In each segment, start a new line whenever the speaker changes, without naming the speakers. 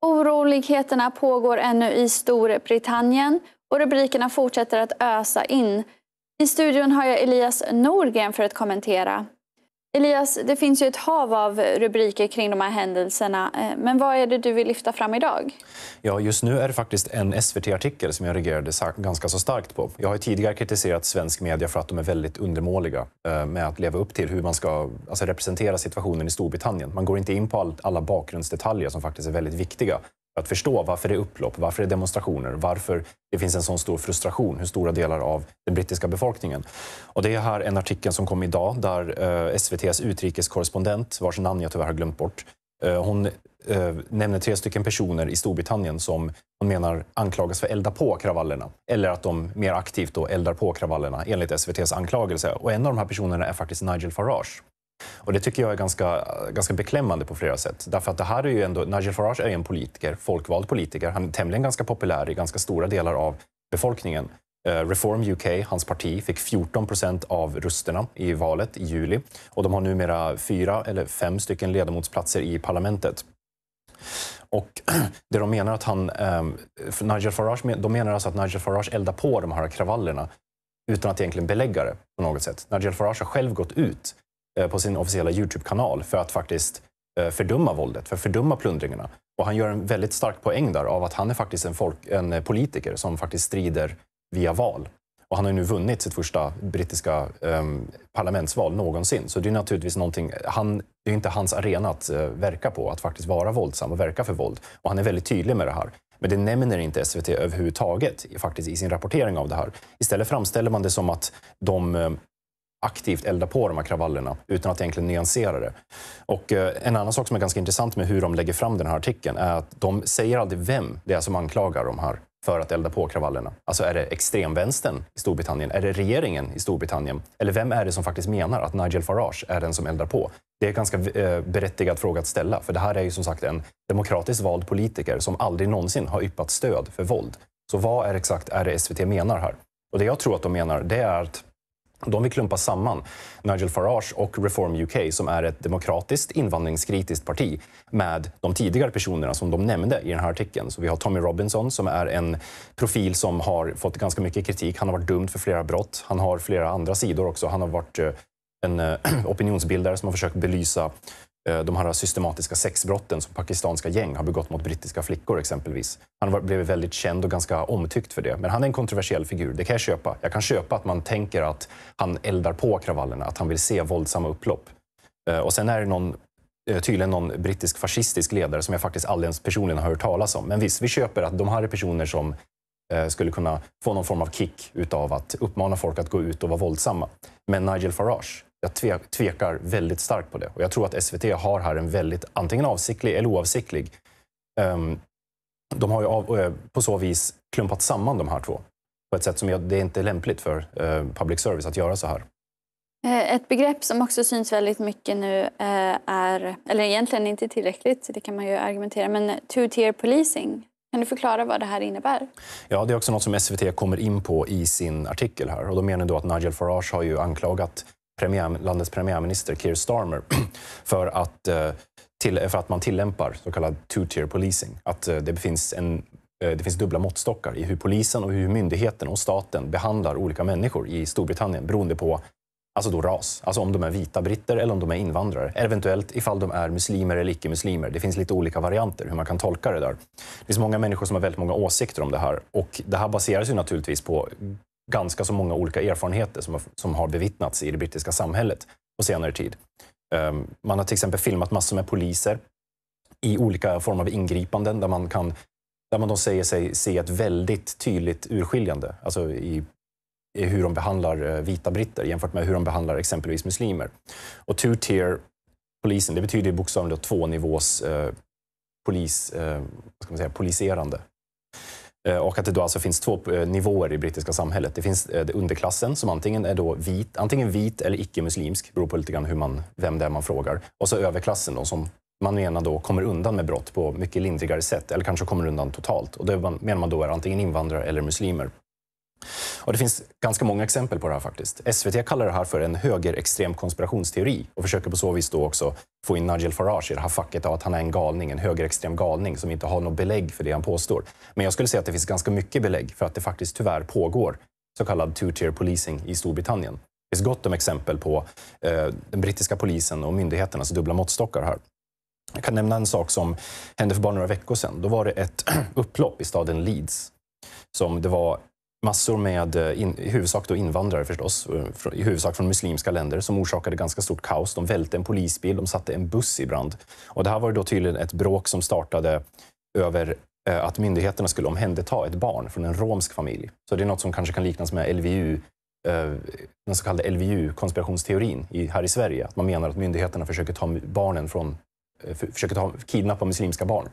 Oroligheterna pågår ännu i Storbritannien och rubrikerna fortsätter att ösa in. I studion har jag Elias Norgren för att kommentera. Elias, det finns ju ett hav av rubriker kring de här händelserna. Eh, men vad är det du vill lyfta fram idag?
Ja, just nu är det faktiskt en SVT-artikel som jag reagerade ganska så starkt på. Jag har tidigare kritiserat svensk media för att de är väldigt undermåliga eh, med att leva upp till hur man ska alltså, representera situationen i Storbritannien. Man går inte in på all, alla bakgrundsdetaljer som faktiskt är väldigt viktiga att förstå varför det är upplopp, varför det är demonstrationer, varför det finns en sån stor frustration hur stora delar av den brittiska befolkningen. Och det är här en artikel som kom idag där eh, SVTs utrikeskorrespondent, vars namn jag tyvärr har glömt bort, eh, hon eh, nämner tre stycken personer i Storbritannien som hon menar anklagas för att elda på kravallerna. Eller att de mer aktivt då eldar på kravallerna enligt SVTs anklagelse. Och en av de här personerna är faktiskt Nigel Farage och det tycker jag är ganska, ganska beklämmande på flera sätt. Därför att det här är ju ändå, Nigel Farage är en politiker, folkvald politiker. Han är tämligen ganska populär i ganska stora delar av befolkningen. Eh, Reform UK, hans parti, fick 14 procent av rösterna i valet i juli och de har numera fyra eller fem stycken ledamotsplatser i parlamentet. Och det de menar att han, eh, Nigel Farage, de menar alltså att Nigel Farage eldar på de här kravallerna utan att egentligen belägga det på något sätt. Nigel Farage har själv gått ut Eh, på sin officiella Youtube-kanal för att faktiskt eh, fördöma våldet, för att fördöma plundringarna. Och han gör en väldigt stark poäng där av att han är faktiskt en, folk, en eh, politiker som faktiskt strider via val. Och han har nu vunnit sitt första brittiska eh, parlamentsval någonsin. Så det är naturligtvis någonting, han, det är inte hans arena att eh, verka på, att faktiskt vara våldsam och verka för våld. Och han är väldigt tydlig med det här. Men det nämner inte SVT överhuvudtaget faktiskt i sin rapportering av det här. Istället framställer man det som att de ehm, aktivt elda på de här kravallerna utan att egentligen nyansera det. Och eh, en annan sak som är ganska intressant med hur de lägger fram den här artikeln är att de säger aldrig vem det är som anklagar de här för att elda på kravallerna. Alltså är det extremvänstern i Storbritannien? Är det regeringen i Storbritannien? Eller vem är det som faktiskt menar att Nigel Farage är den som eldar på? Det är en ganska eh, berättigad fråga att ställa, för det här är ju som sagt en demokratiskt vald politiker som aldrig någonsin har yppat stöd för våld. Så vad är exakt är det SVT menar här? Och det jag tror att de menar, det är att de vill klumpa samman Nigel Farage och Reform UK som är ett demokratiskt invandringskritiskt parti med de tidigare personerna som de nämnde i den här artikeln. Så vi har Tommy Robinson som är en profil som har fått ganska mycket kritik. Han har varit dömd för flera brott. Han har flera andra sidor också. Han har varit eh, en eh, opinionsbildare som har försökt belysa Eh, de här systematiska sexbrotten som pakistanska gäng har begått mot brittiska flickor exempelvis. Han har blivit väldigt känd och ganska omtyckt för det. Men han är en kontroversiell figur, det kan jag köpa. Jag kan köpa att man tänker att han eldar på kravallerna, att han vill se våldsamma upplopp. Eh, och sen är det någon, eh, tydligen någon brittisk fascistisk ledare som jag faktiskt aldrig ens personligen har hört talas om. Men visst, vi köper att de här är personer som skulle kunna få någon form av kick utav att uppmana folk att gå ut och vara våldsamma. Men Nigel Farage, jag tve, tvekar väldigt starkt på det. Och jag tror att SVT har här en väldigt, antingen avsiktlig eller oavsiktlig, um, de har ju av, eh, på så vis klumpat samman de här två på ett sätt som jag, det är inte är lämpligt för eh, public service att göra så här.
Eh, ett begrepp som också syns väldigt mycket nu är, eller egentligen inte tillräckligt, det kan man ju argumentera, men two-tier policing. Kan du förklara vad det här innebär?
Ja, det är också något som SVT kommer in på i sin artikel här och de menar då att Nigel Farage har ju anklagat premiär, landets premiärminister Keir Starmer för att, eh, till, för att man tillämpar så kallad two-tier policing. Att eh, det finns, en, eh, det finns dubbla måttstockar i hur polisen och hur myndigheten och staten behandlar olika människor i Storbritannien beroende på alltså då ras, alltså om de är vita britter eller om de är invandrare. Eventuellt ifall de är muslimer eller icke-muslimer. Det finns lite olika varianter hur man kan tolka det där. Det finns många människor som har väldigt många åsikter om det här och det här baseras ju naturligtvis på ganska så många olika erfarenheter som har, som har bevittnats i det brittiska samhället på senare tid. Ehm, man har till exempel filmat massor med poliser i olika former av ingripanden där man, kan, där man då säger sig se ett väldigt tydligt urskiljande alltså i, i hur de behandlar eh, vita britter jämfört med hur de behandlar exempelvis muslimer. Och two-tier polisen, det betyder bokstavligen två nivås eh, polis, eh, vad ska man säga, poliserande. Eh, och att det då alltså finns två eh, nivåer i det brittiska samhället. Det finns eh, underklassen som antingen är då vit, antingen vit eller icke-muslimsk, beror på lite grann hur man, vem det är man frågar. Och så överklassen då, som man menar då kommer undan med brott på mycket lindrigare sätt, eller kanske kommer undan totalt. Och det menar man då är antingen invandrare eller muslimer. Och det finns ganska många exempel på det här faktiskt. SVT kallar det här för en högerextrem konspirationsteori och försöker på så vis då också få in Nigel Farage i det här facket av att han är en galning, en högerextrem galning som inte har något belägg för det han påstår. Men jag skulle säga att det finns ganska mycket belägg för att det faktiskt tyvärr pågår så kallad two-tier policing i Storbritannien. Det finns gott om exempel på eh, den brittiska polisen och myndigheternas dubbla måttstockar här. Jag kan nämna en sak som hände för bara några veckor sedan. Då var det ett upplopp i staden Leeds som det var massor med eh, in, i huvudsak då invandrare förstås, eh, i huvudsak från muslimska länder som orsakade ganska stort kaos. De välte en polisbil, de satte en buss i brand. Och det här var då tydligen ett bråk som startade över eh, att myndigheterna skulle omhänderta ett barn från en romsk familj. Så det är något som kanske kan liknas med LVU, den så kallade LVU-konspirationsteorin här i Sverige. Att man menar att myndigheterna försöker ta barnen från försöker ta, kidnappa muslimska barn.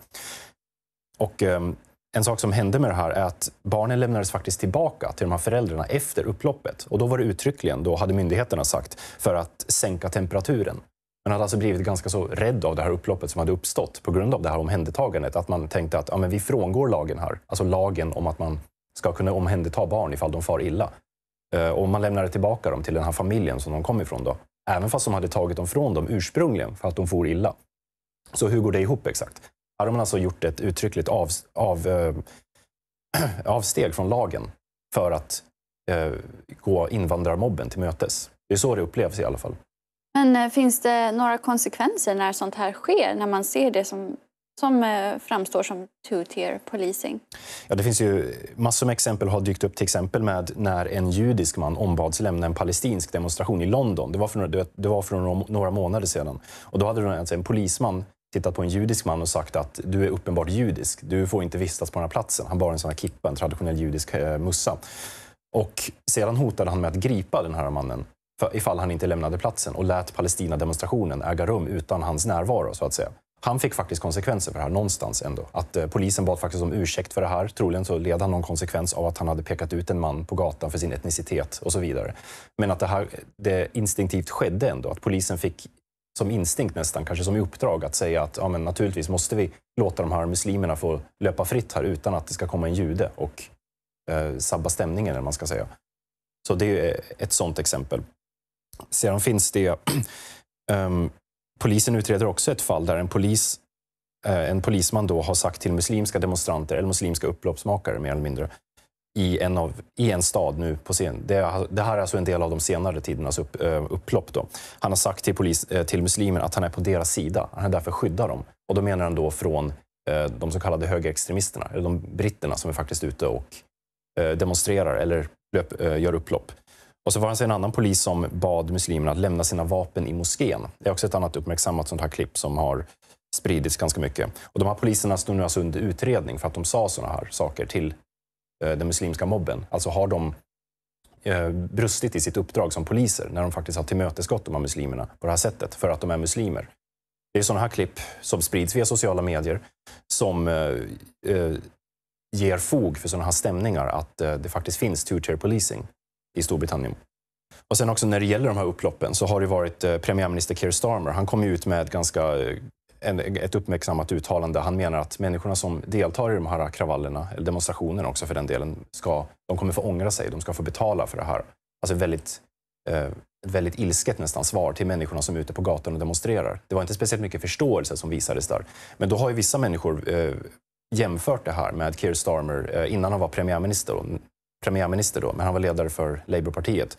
Och ehm, en sak som hände med det här är att barnen lämnades faktiskt tillbaka till de här föräldrarna efter upploppet. Och då var det uttryckligen, då hade myndigheterna sagt, för att sänka temperaturen. Man hade alltså blivit ganska så rädd av det här upploppet som hade uppstått på grund av det här omhändertagandet. Att man tänkte att ja, men vi frångår lagen här, alltså lagen om att man ska kunna omhänderta barn ifall de far illa. Eh, och man lämnade tillbaka dem till den här familjen som de kom ifrån då. Även fast de hade tagit dem från dem ursprungligen för att de for illa. Så hur går det ihop exakt? Här har man alltså gjort ett uttryckligt av, av, äh, avsteg från lagen för att äh, gå invandrarmobben till mötes. Det är så det upplevs i alla fall.
Men äh, finns det några konsekvenser när sånt här sker, när man ser det som som framstår som two-tier policing?
Ja, det finns ju massor med exempel har dykt upp, till exempel med när en judisk man ombads lämna en palestinsk demonstration i London. Det var för några, det var för några månader sedan. Och då hade alltså en polisman tittat på en judisk man och sagt att du är uppenbart judisk, du får inte vistas på den här platsen. Han bar en sån här kippa, en traditionell judisk eh, mussa. Och sedan hotade han med att gripa den här mannen ifall han inte lämnade platsen och lät Palestina-demonstrationen äga rum utan hans närvaro. så att säga. Han fick faktiskt konsekvenser för det här någonstans ändå. Att eh, polisen bad faktiskt om ursäkt för det här. Troligen så led han någon konsekvens av att han hade pekat ut en man på gatan för sin etnicitet och så vidare. Men att det här det instinktivt skedde ändå. Att polisen fick som instinkt nästan, kanske som uppdrag att säga att ja, men naturligtvis måste vi låta de här muslimerna få löpa fritt här utan att det ska komma en jude och eh, sabba stämningen, eller man ska säga. Så det är ett sådant exempel. Sedan finns det... Um, polisen utreder också ett fall där en, polis, eh, en polisman då har sagt till muslimska demonstranter, eller muslimska upploppsmakare mer eller mindre, i en, av, i en stad nu på scen. Det, det, här är alltså en del av de senare tidernas upp, eh, upplopp. Då. Han har sagt till, polis, eh, till muslimer att han är på deras sida. Han är därför för skydda dem. Och då menar han då från eh, de så kallade högerextremisterna, eller de britterna som är faktiskt ute och demonstrerar eller löp, gör upplopp. Och så var det en annan polis som bad muslimerna att lämna sina vapen i moskén. Det är också ett annat uppmärksammat sånt här klipp som har spridits ganska mycket. Och de här poliserna stod nu alltså under utredning för att de sa såna här saker till Eh, den muslimska mobben? Alltså har de eh, brustit i sitt uppdrag som poliser när de faktiskt har tillmötesgått de här muslimerna på det här sättet för att de är muslimer? Det är sådana här klipp som sprids via sociala medier som eh, ger fog för sådana här stämningar att det faktiskt finns two-tier policing i Storbritannien. Och sen också när det gäller de här upploppen så har det varit premiärminister Keir Starmer. Han kom ut med ett ganska en, ett uppmärksammat uttalande. Han menar att människorna som deltar i de här kravallerna, eller demonstrationerna också för den delen, ska, de kommer få ångra sig, de ska få betala för det här. Alltså väldigt, eh, väldigt ilsket nästan svar till människorna som är ute på gatan och demonstrerar. Det var inte speciellt mycket förståelse som visades där. Men då har ju vissa människor eh, jämfört det här med Keir Starmer eh, innan han var premiärminister, premiärminister då, men han var ledare för Labourpartiet.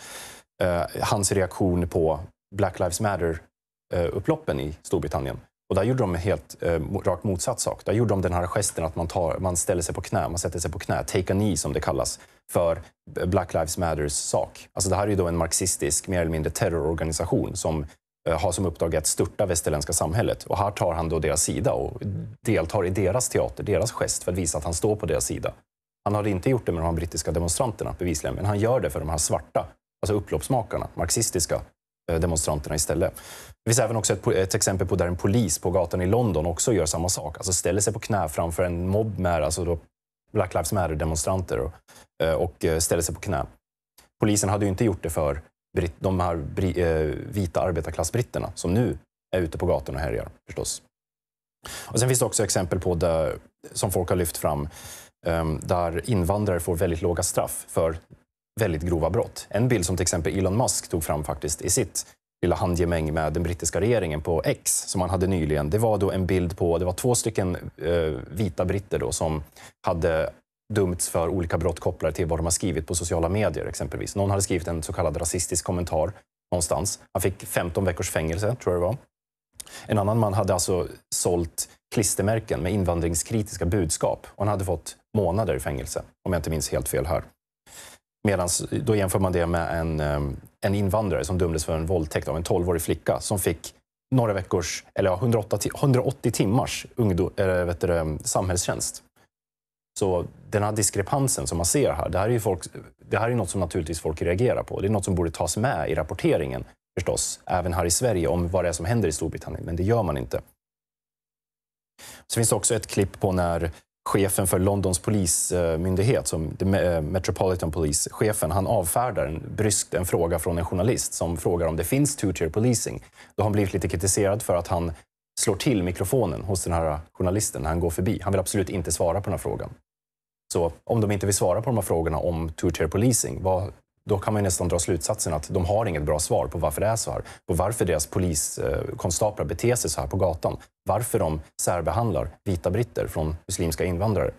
Eh, hans reaktion på Black Lives Matter-upploppen eh, i Storbritannien och där gjorde de helt eh, rakt motsatt sak. Där gjorde de den här gesten att man, tar, man ställer sig på knä, man sätter sig på knä, take a knee som det kallas, för Black Lives Matters sak. Alltså det här är ju då en marxistisk, mer eller mindre terrororganisation som eh, har som uppdrag att störta västerländska samhället. Och här tar han då deras sida och deltar i deras teater, deras gest för att visa att han står på deras sida. Han hade inte gjort det med de brittiska demonstranterna bevisligen, men han gör det för de här svarta, alltså upploppsmakarna, marxistiska Eh, demonstranterna istället. Det finns även också ett, ett, exempel på där en polis på gatan i London också gör samma sak. Alltså ställer sig på knä framför en mobb med alltså då Black Lives Matter-demonstranter och, eh, och eh, ställer sig på knä. Polisen hade ju inte gjort det för de här vita arbetarklassbritterna som nu är ute på gatorna och härjar förstås. Och sen finns det också exempel på det som folk har lyft fram ehm, där invandrare får väldigt låga straff för väldigt grova brott. En bild som till exempel Elon Musk tog fram faktiskt i sitt lilla handgemäng med den brittiska regeringen på X som han hade nyligen. Det var då en bild på, det var två stycken eh, vita britter då som hade dömts för olika brott kopplade till vad de har skrivit på sociala medier exempelvis. Någon hade skrivit en så kallad rasistisk kommentar någonstans. Han fick 15 veckors fängelse, tror jag det var. En annan man hade alltså sålt klistermärken med invandringskritiska budskap och han hade fått månader i fängelse, om jag inte minns helt fel här. Medan då jämför man det med en, ehm, en invandrare som dömdes för en våldtäkt av en 12-årig flicka som fick några veckors, eller 180, 180 timmars ungdom, äh, vet du, samhällstjänst. Så den här diskrepansen som man ser här, det här, är ju folk, det här är något som naturligtvis folk reagerar på. Det är något som borde tas med i rapporteringen förstås, även här i Sverige, om vad det är som händer i Storbritannien, men det gör man inte. Så finns det också ett klipp på när chefen för Londons polismyndighet, som eh, Metropolitan Police-chefen, han avfärdar en, bryskt en fråga från en journalist som frågar om det finns two-tier policing. Då har han blivit lite kritiserad för att han slår till mikrofonen hos den här journalisten när han går förbi. Han vill absolut inte svara på den här frågan. Så om de inte vill svara på de här frågorna om two-tier policing, vad då kan man nästan dra slutsatsen att de har inget bra svar på varför det är så här. På varför deras poliskonstaplar eh, beter sig så här på gatan. Varför de särbehandlar vita britter från muslimska invandrare.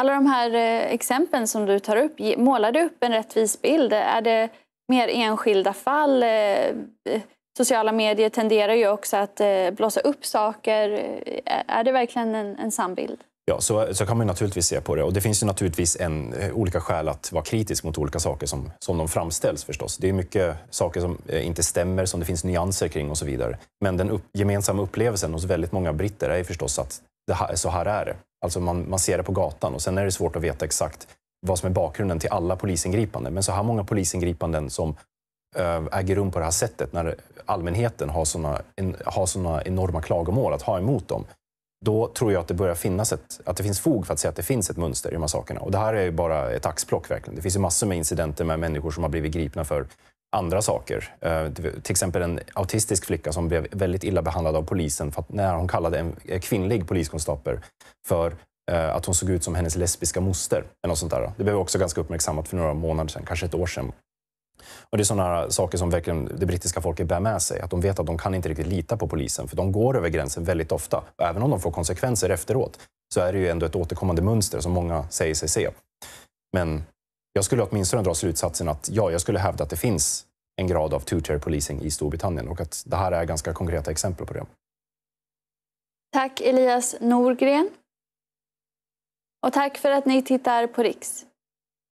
Alla de här eh, exemplen som du tar upp, målar du upp en rättvis bild? Är det mer enskilda fall? Eh, sociala medier tenderar ju också att blåsa upp saker. Är det verkligen en, en sann bild?
Ja, så, så kan man naturligtvis se på det. Och det finns ju naturligtvis en, eh, olika skäl att vara kritisk mot olika saker som, som de framställs förstås. Det är mycket saker som eh, inte stämmer, som det finns nyanser kring och så vidare. Men den upp, gemensamma upplevelsen hos väldigt många britter är förstås att det här, så här är det. Alltså man, man ser det på gatan och sen är det svårt att veta exakt vad som är bakgrunden till alla polisingripanden. Men så här många polisingripanden som eh, äger rum på det här sättet när allmänheten har sådana har såna enorma klagomål att ha emot dem då tror jag att det börjar finnas ett, att det finns fog för att säga att det finns ett mönster i de här sakerna. Och det här är ju bara ett axplock verkligen. Det finns ju massor med incidenter med människor som har blivit gripna för andra saker. Eh, till exempel en autistisk flicka som blev väldigt illa behandlad av polisen för att när hon kallade en kvinnlig poliskonstapel för eh, att hon såg ut som hennes lesbiska moster. Eller något sånt där. Det blev också ganska uppmärksammat för några månader sedan, kanske ett år sedan. Och det är sådana saker som verkligen det brittiska folket bär med sig. Att de vet att de kan inte riktigt lita på polisen, för de går över gränsen väldigt ofta. Och även om de får konsekvenser efteråt så är det ju ändå ett återkommande mönster som många säger sig se. Men jag skulle åtminstone dra slutsatsen att ja, jag skulle hävda att det finns en grad av two-tier policing i Storbritannien och att det här är ganska konkreta exempel på det.
Tack Elias Norgren. Och tack för att ni tittar på Riks.